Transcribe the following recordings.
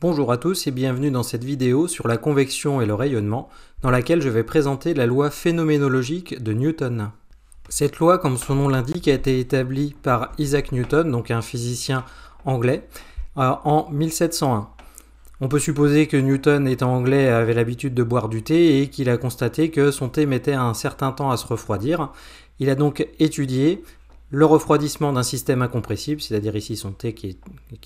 Bonjour à tous et bienvenue dans cette vidéo sur la convection et le rayonnement, dans laquelle je vais présenter la loi phénoménologique de Newton. Cette loi, comme son nom l'indique, a été établie par Isaac Newton, donc un physicien anglais, euh, en 1701. On peut supposer que Newton, étant anglais, avait l'habitude de boire du thé et qu'il a constaté que son thé mettait un certain temps à se refroidir. Il a donc étudié le refroidissement d'un système incompressible, c'est-à-dire ici son T qui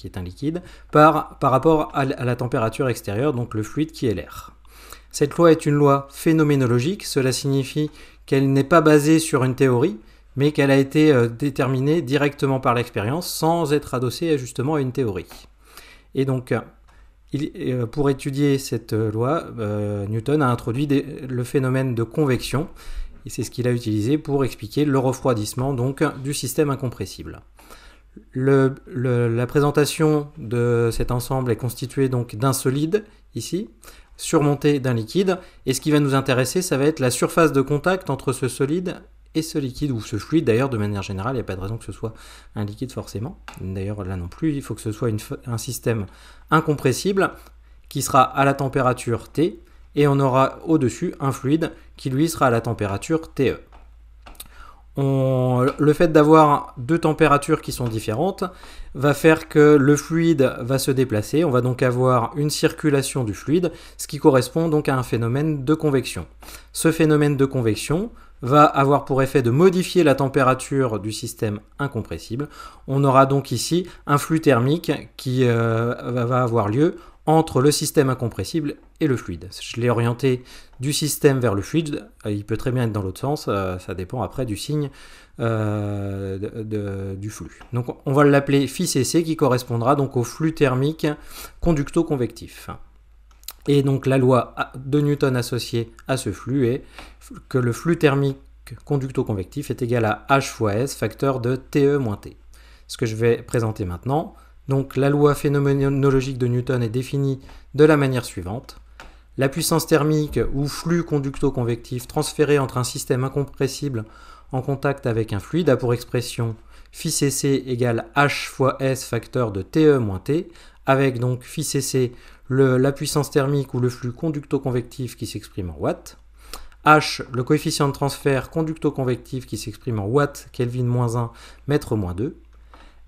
est, un liquide, par, rapport à, à la température extérieure, donc le fluide qui est l'air. Cette loi est une loi phénoménologique, cela signifie qu'elle n'est pas basée sur une théorie, mais qu'elle a été euh, déterminée directement par l'expérience sans être adossée justement à une théorie. Et donc, euh, euh, pour étudier cette loi, Newton a introduit le phénomène de convection, et c'est ce qu'il a utilisé pour expliquer le refroidissement donc du système incompressible. la présentation de cet ensemble est constituée donc d'un solide ici, surmonté d'un liquide, et ce qui va nous intéresser, ça va être la surface de contact entre ce solide et ce liquide, ou ce fluide d'ailleurs de manière générale, il n'y a pas de raison que ce soit un liquide forcément, d'ailleurs là non plus, il faut que ce soit un système incompressible qui sera à la température T, et on aura au-dessus un fluide qui lui sera à la température TE. le fait d'avoir deux températures qui sont différentes va faire que le fluide va se déplacer, on va donc avoir une circulation du fluide, ce qui correspond donc à un phénomène de convection. Ce phénomène de convection va avoir pour effet de modifier la température du système incompressible. On aura donc ici un flux thermique qui euh, va avoir lieu entre le système incompressible et le fluide. Je l'ai orienté du système vers le fluide. Euh, il peut très bien être dans l'autre sens. Euh, ça dépend après du signe euh, du flux. Donc on va l'appeler Φcc, qui correspondra donc au flux thermique conducto-convectif. Et donc la loi de Newton associée à ce flux est que le flux thermique conducto-convectif est égal à H fois S facteur de TE moins T. Ce que je vais présenter maintenant. Donc la loi phénoménologique de Newton est définie de la manière suivante. La puissance thermique ou flux conducto-convectif transféré entre un système incompressible en contact avec un fluide a pour expression Φcc égale h fois s facteur de te moins t, avec donc phi la puissance thermique ou le flux conducto-convectif qui s'exprime en watts, h le coefficient de transfert conducto-convectif qui s'exprime en watts Kelvin-1, mètre moins 2,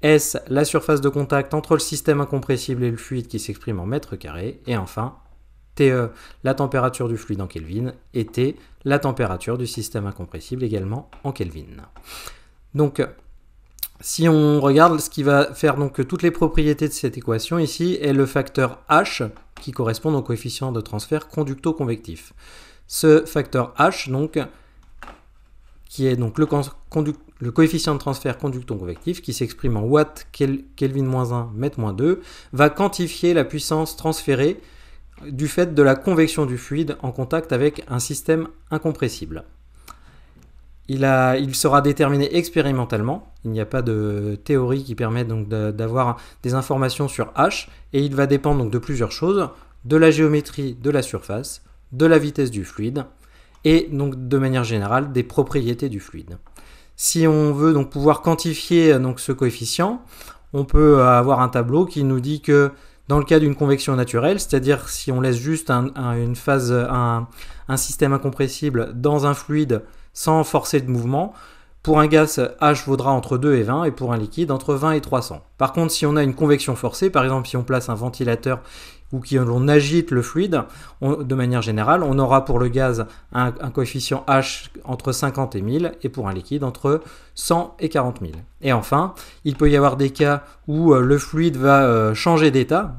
s la surface de contact entre le système incompressible et le fluide qui s'exprime en mètre carré et enfin TE, euh, la température du fluide en Kelvin, et T, la température du système incompressible également en Kelvin. Donc, si on regarde ce qui va faire donc toutes les propriétés de cette équation ici est le facteur H qui correspond au coefficient de transfert conducto-convectif. Ce facteur H donc qui est donc le, le coefficient de transfert conducto-convectif qui s'exprime en watts Kelvin-1, mètre-2 va quantifier la puissance transférée du fait de la convection du fluide en contact avec un système incompressible. Il, sera déterminé expérimentalement, il n'y a pas de théorie qui permet donc d'avoir des informations sur H, et il va dépendre donc de plusieurs choses, de la géométrie de la surface, de la vitesse du fluide, et donc de manière générale des propriétés du fluide. Si on veut donc pouvoir quantifier donc ce coefficient, on peut avoir un tableau qui nous dit que dans le cas d'une convection naturelle, c'est-à-dire si on laisse juste un, une phase, un, système incompressible dans un fluide sans forcer de mouvement, pour un gaz, H vaudra entre 2 et 20 et pour un liquide entre 20 et 300. Par contre, si on a une convection forcée, par exemple si on place un ventilateur ou qui l'on agite le fluide, de manière générale, on aura pour le gaz un, coefficient H entre 50 et 1000 et pour un liquide entre 100 et 40 000. Et enfin, il peut y avoir des cas où euh, le fluide va euh, changer d'état.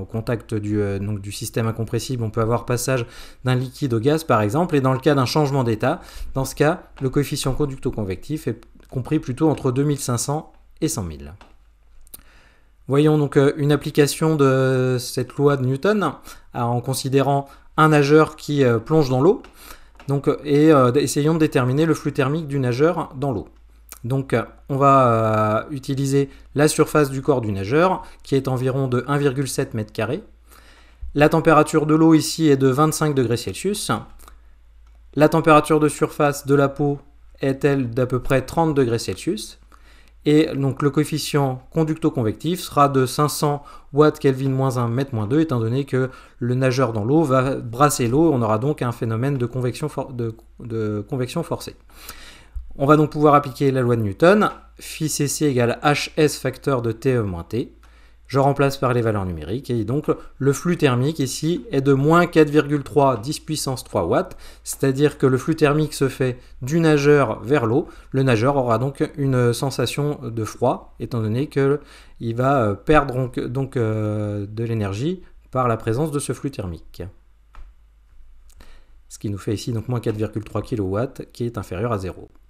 Au contact euh, du système incompressible, on peut avoir passage d'un liquide au gaz par exemple. Et dans le cas d'un changement d'état, dans ce cas, le coefficient conducto-convectif est compris plutôt entre 2500 et 100 000. Voyons donc euh, une application de cette loi de Newton en considérant un nageur qui euh, plonge dans l'eau. Euh, et essayons de déterminer le flux thermique du nageur dans l'eau. Donc on va utiliser la surface du corps du nageur qui est environ de 1,7 m. La température de l'eau ici est de 25 degrés Celsius. La température de surface de la peau est elle d'à peu près 30 degrés Celsius. Et donc le coefficient conducto-convectif sera de 500 watts Kelvin moins 1 mètre moins 2, étant donné que le nageur dans l'eau va brasser l'eau, on aura donc un phénomène de convection, forcée. On va donc pouvoir appliquer la loi de Newton, phi cc égale hs facteur de te moins t, je remplace par les valeurs numériques et donc le flux thermique ici est de moins 4,3 10 puissance 3 watts, c'est-à-dire que le flux thermique se fait du nageur vers l'eau. Le nageur aura donc une sensation de froid étant donné qu'il va euh, perdre donc, euh, de l'énergie par la présence de ce flux thermique. Ce qui nous fait ici donc moins 4,3 kW qui est inférieur à 0.